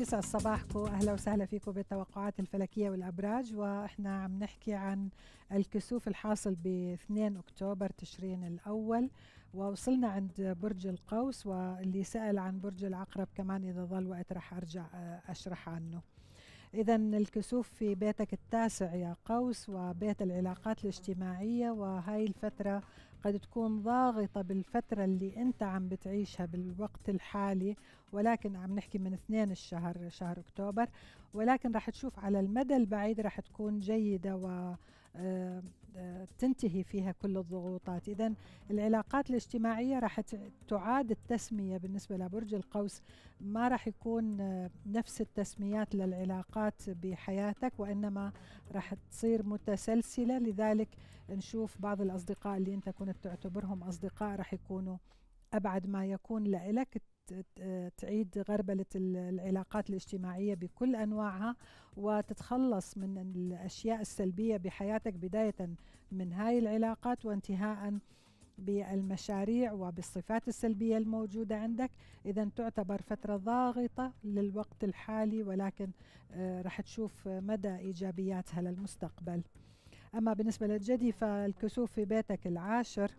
يسعد صباحكم اهلا وسهلا فيكم بالتوقعات الفلكيه والابراج واحنا عم نحكي عن الكسوف الحاصل ب 2 اكتوبر تشرين الاول ووصلنا عند برج القوس واللي سال عن برج العقرب كمان اذا ضل وقت رح ارجع آه، اشرح عنه. إذا الكسوف في بيتك التاسع يا قوس وبيت العلاقات الاجتماعية وهاي الفترة قد تكون ضاغطة بالفترة اللي أنت عم بتعيشها بالوقت الحالي ولكن عم نحكي من اثنين الشهر شهر أكتوبر ولكن رح تشوف على المدى البعيد رح تكون جيدة و آه، آه، تنتهي فيها كل الضغوطات إذا العلاقات الاجتماعية راح تعاد التسمية بالنسبة لبرج القوس ما راح يكون آه، نفس التسميات للعلاقات بحياتك وإنما راح تصير متسلسلة لذلك نشوف بعض الأصدقاء اللي أنت كنت تعتبرهم أصدقاء راح يكونوا أبعد ما يكون لإلك تعيد غربلة العلاقات الاجتماعية بكل أنواعها وتتخلص من الأشياء السلبية بحياتك بداية من هاي العلاقات وانتهاءً بالمشاريع وبالصفات السلبية الموجودة عندك إذا تعتبر فترة ضاغطة للوقت الحالي ولكن آه، رح تشوف مدى إيجابياتها للمستقبل أما بالنسبة للجدي فالكسوف في بيتك العاشر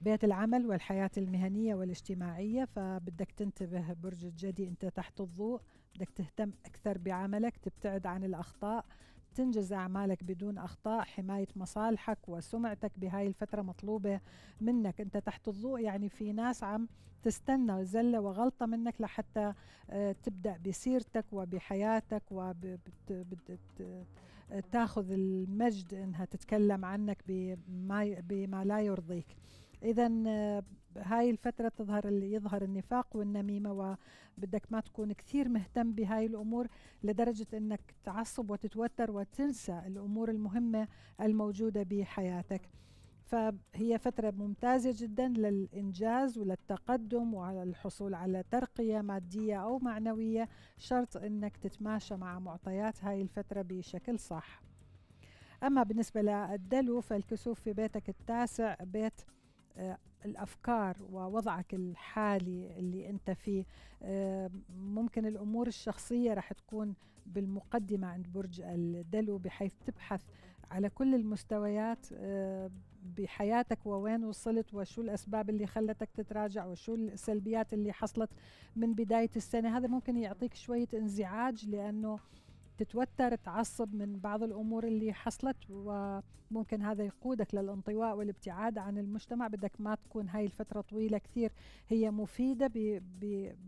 بيت العمل والحياة المهنية والاجتماعية فبدك تنتبه برج الجدي أنت تحت الضوء بدك تهتم أكثر بعملك تبتعد عن الأخطاء تنجز أعمالك بدون أخطاء حماية مصالحك وسمعتك بهاي الفترة مطلوبة منك أنت تحت الضوء يعني في ناس عم تستنى زلة وغلطة منك لحتى آه، تبدأ بسيرتك وبحياتك وتاخذ المجد أنها تتكلم عنك بما لا يرضيك اذا آه، هاي الفترة تظهر اللي يظهر النفاق والنميمة وبدك ما تكون كثير مهتم بهاي الامور لدرجة انك تعصب وتتوتر وتنسى الامور المهمة الموجودة بحياتك فهي فترة ممتازة جدا للإنجاز وللتقدم وعلى الحصول على ترقية مادية أو معنوية شرط أنك تتماشى مع معطيات هاي الفترة بشكل صح أما بالنسبة للدلو فالكسوف في بيتك التاسع بيت آه، الافكار ووضعك الحالي اللي انت فيه آه، ممكن الامور الشخصيه رح تكون بالمقدمه عند برج الدلو بحيث تبحث على كل المستويات آه، بحياتك ووين وصلت وشو الاسباب اللي خلتك تتراجع وشو السلبيات اللي حصلت من بدايه السنه هذا ممكن يعطيك شويه انزعاج لانه تتوتر تعصب من بعض الامور اللي حصلت وممكن هذا يقودك للانطواء والابتعاد عن المجتمع بدك ما تكون هاي الفتره طويله كثير هي مفيده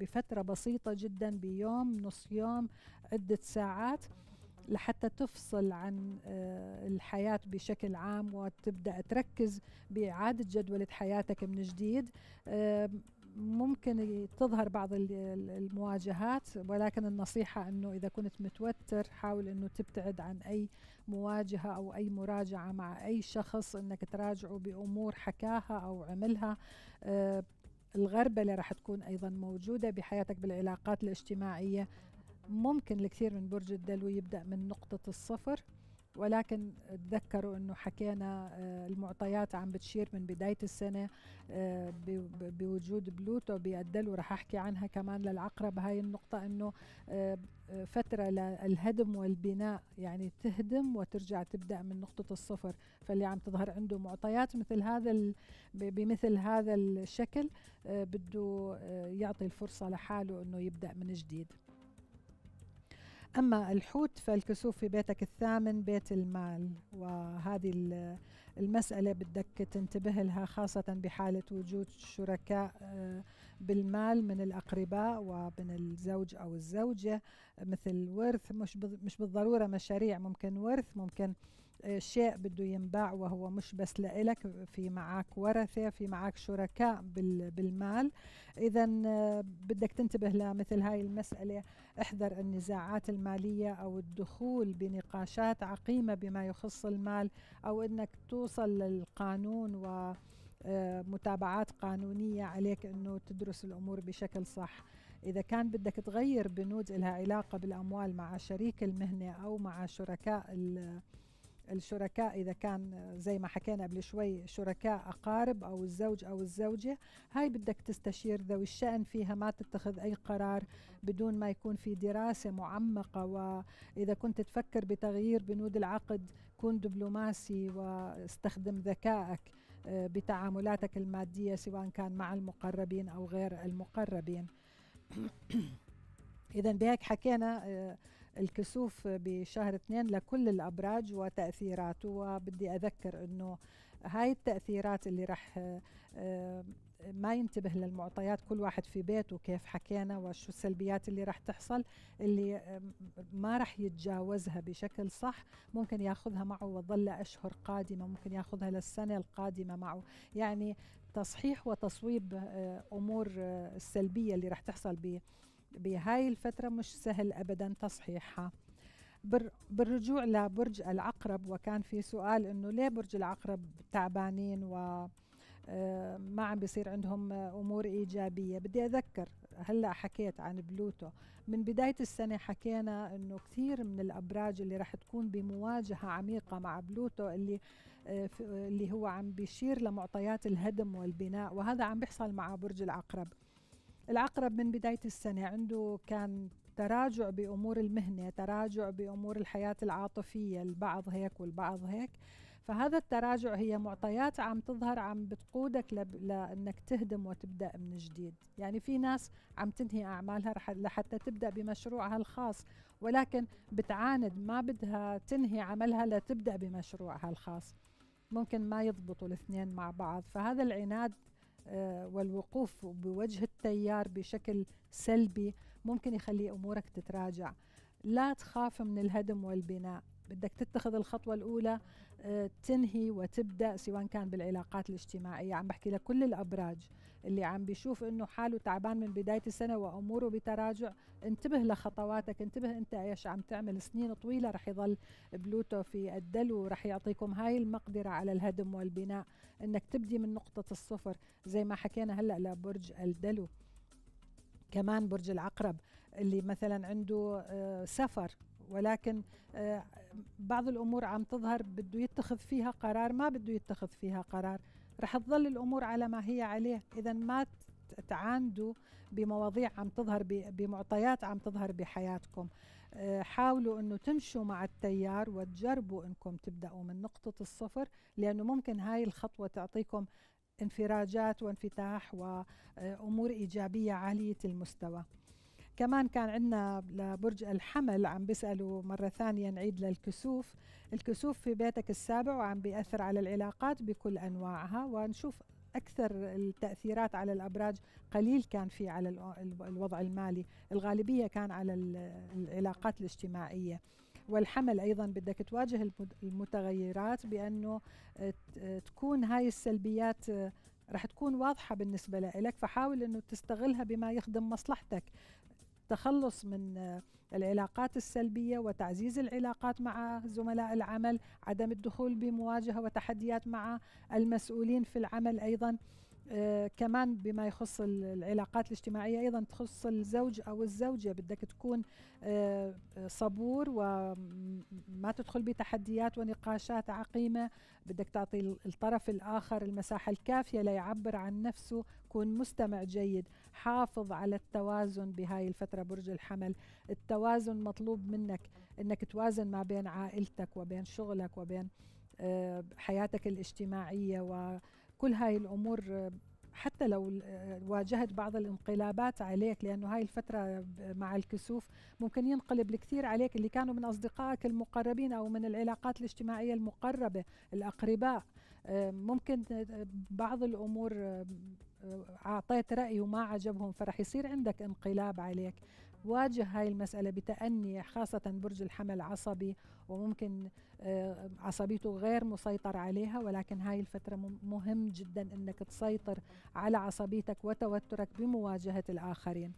بفتره بسيطه جدا بيوم نص يوم عده ساعات لحتى تفصل عن آه، الحياة بشكل عام وتبدأ تركز بإعادة جدولة حياتك من جديد ممكن تظهر بعض المواجهات ولكن النصيحة أنه إذا كنت متوتر حاول أنه تبتعد عن أي مواجهة أو أي مراجعة مع أي شخص أنك تراجعه بأمور حكاها أو عملها آه، الغربة اللي راح تكون أيضا موجودة بحياتك بالعلاقات الاجتماعية ممكن الكثير من برج الدلو يبدأ من نقطة الصفر ولكن تذكروا انه حكينا آه، المعطيات عم بتشير من بدايه السنه آه، بوجود بلوتو بيأدل ورح احكي عنها كمان للعقرب هاي النقطه انه آه، فتره للهدم والبناء يعني تهدم وترجع تبدا من نقطه الصفر فاللي عم تظهر عنده معطيات مثل هذا بمثل هذا الشكل بده يعطي الفرصه لحاله انه يبدا من جديد أما الحوت فالكسوف في بيتك الثامن بيت المال وهذه المسألة بدك تنتبه لها خاصة بحالة وجود شركاء آه، بالمال من الأقرباء ومن الزوج أو الزوجة مثل ورث مش مش بالضرورة مشاريع ممكن ورث ممكن شيء بده ينباع وهو مش بس لإلك في معك ورثة في معك شركاء بالمال إذا بدك تنتبه لمثل هاي المسألة احذر النزاعات المالية أو الدخول بنقاشات عقيمة بما يخص المال أو أنك توصل للقانون و آه، متابعات قانونية عليك أنه تدرس الأمور بشكل صح إذا كان بدك تغير بنود لها علاقة بالأموال مع شريك المهنة أو مع شركاء الشركاء إذا كان زي ما حكينا قبل شوي شركاء أقارب أو الزوج أو الزوجة هاي بدك تستشير ذوي الشأن فيها ما تتخذ أي قرار بدون ما يكون في دراسة معمقة وإذا كنت تفكر بتغيير بنود العقد كن دبلوماسي واستخدم ذكائك آه، بتعاملاتك المادية سواء كان مع المقربين أو غير المقربين إذا بهيك حكينا آه، الكسوف بشهر اثنين لكل الأبراج وتأثيراته وبدي أذكر أنه هاي التأثيرات اللي رح آه، آه، ما ينتبه للمعطيات كل واحد في بيته كيف حكينا وشو السلبيات اللي رح تحصل اللي ما رح يتجاوزها بشكل صح ممكن ياخذها معه وظل أشهر قادمة ممكن ياخذها للسنة القادمة معه يعني تصحيح وتصويب آه، أمور السلبية اللي رح تحصل بهاي الفترة مش سهل أبدا تصحيحها بالرجوع لبرج العقرب وكان في سؤال انه ليه برج العقرب تعبانين و آه، ما عم بيصير عندهم امور ايجابيه بدي اذكر هلا حكيت عن بلوتو من بدايه السنه حكينا انه كثير من الابراج اللي رح تكون بمواجهه عميقه مع بلوتو اللي آه، اللي هو عم بيشير لمعطيات الهدم والبناء وهذا عم بيحصل مع برج العقرب العقرب من بداية السنة عنده كان تراجع بأمور المهنة تراجع بأمور الحياة العاطفية البعض هيك والبعض هيك فهذا التراجع هي معطيات عم تظهر عم بتقودك لب... لأنك تهدم وتبدأ من جديد يعني في ناس عم تنهي أعمالها لحتى تبدأ بمشروعها الخاص ولكن بتعاند ما بدها تنهي عملها لتبدأ بمشروعها الخاص ممكن ما يضبطوا الاثنين مع بعض فهذا العناد آه، والوقوف بوجه التيار بشكل سلبي ممكن يخلي امورك تتراجع لا تخاف من الهدم والبناء بدك تتخذ الخطوة الأولى آه، تنهي وتبدأ سواء كان بالعلاقات الاجتماعية عم بحكي لكل الأبراج اللي عم بيشوف انه حاله تعبان من بدايه السنه واموره بتراجع انتبه لخطواتك انتبه انت ايش عم تعمل سنين طويله رح يضل بلوتو في الدلو رح يعطيكم هاي المقدره على الهدم والبناء انك تبدي من نقطه الصفر زي ما حكينا هلا لبرج الدلو كمان برج العقرب اللي مثلا عنده آه، سفر ولكن آه، بعض الامور عم تظهر بده يتخذ فيها قرار ما بده يتخذ فيها قرار رح تظل الامور على ما هي عليه اذا ما تعاندوا بمواضيع عم تظهر بمعطيات عم تظهر بحياتكم آه، حاولوا انه تمشوا مع التيار وتجربوا انكم تبداوا من نقطه الصفر لانه ممكن هاي الخطوه تعطيكم انفراجات وانفتاح وامور ايجابيه عاليه المستوى كمان كان عندنا لبرج الحمل عم بيسالوا مره ثانيه نعيد للكسوف الكسوف في بيتك السابع وعم بياثر على العلاقات بكل انواعها ونشوف اكثر التاثيرات على الابراج قليل كان في على الوضع المالي الغالبيه كان على العلاقات الاجتماعيه والحمل ايضا بدك تواجه المتغيرات بانه آه، آه، تكون هاي السلبيات آه، رح تكون واضحة بالنسبة لك فحاول أنه تستغلها بما يخدم مصلحتك التخلص من العلاقات السلبية وتعزيز العلاقات مع زملاء العمل عدم الدخول بمواجهة وتحديات مع المسؤولين في العمل أيضا آه كمان بما يخص العلاقات الاجتماعية أيضا تخص الزوج أو الزوجة بدك تكون آه صبور وما تدخل بتحديات ونقاشات عقيمة بدك تعطي الطرف الآخر المساحة الكافية ليعبر عن نفسه كون مستمع جيد حافظ على التوازن بهاي الفترة برج الحمل التوازن مطلوب منك أنك توازن ما بين عائلتك وبين شغلك وبين آه، حياتك الاجتماعية وكل هاي الأمور آه، حتى لو واجهت بعض الانقلابات عليك لانه هاي الفتره مع الكسوف ممكن ينقلب الكثير عليك اللي كانوا من اصدقائك المقربين او من العلاقات الاجتماعيه المقربه الاقرباء آه، ممكن بعض الامور آه، آه، اعطيت راي وما عجبهم فرح يصير عندك انقلاب عليك واجه هاي المسألة بتأني خاصة برج الحمل عصبي وممكن آه، عصبيته غير مسيطر عليها ولكن هاي الفترة مهم جدا أنك تسيطر على عصبيتك وتوترك بمواجهة الآخرين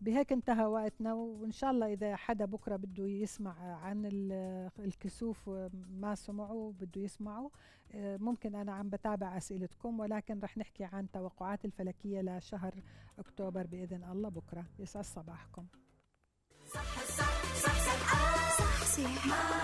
بهيك انتهى وقتنا وان شاء الله اذا حدا بكره بده يسمع عن الكسوف ما سمعوا بده يسمعوا ممكن انا عم بتابع اسئلتكم ولكن رح نحكي عن توقعات الفلكيه لشهر اكتوبر باذن الله بكره يسعد صباحكم صح صح صح صح, صح, صح, صح, صح, صح, صح, صح, صح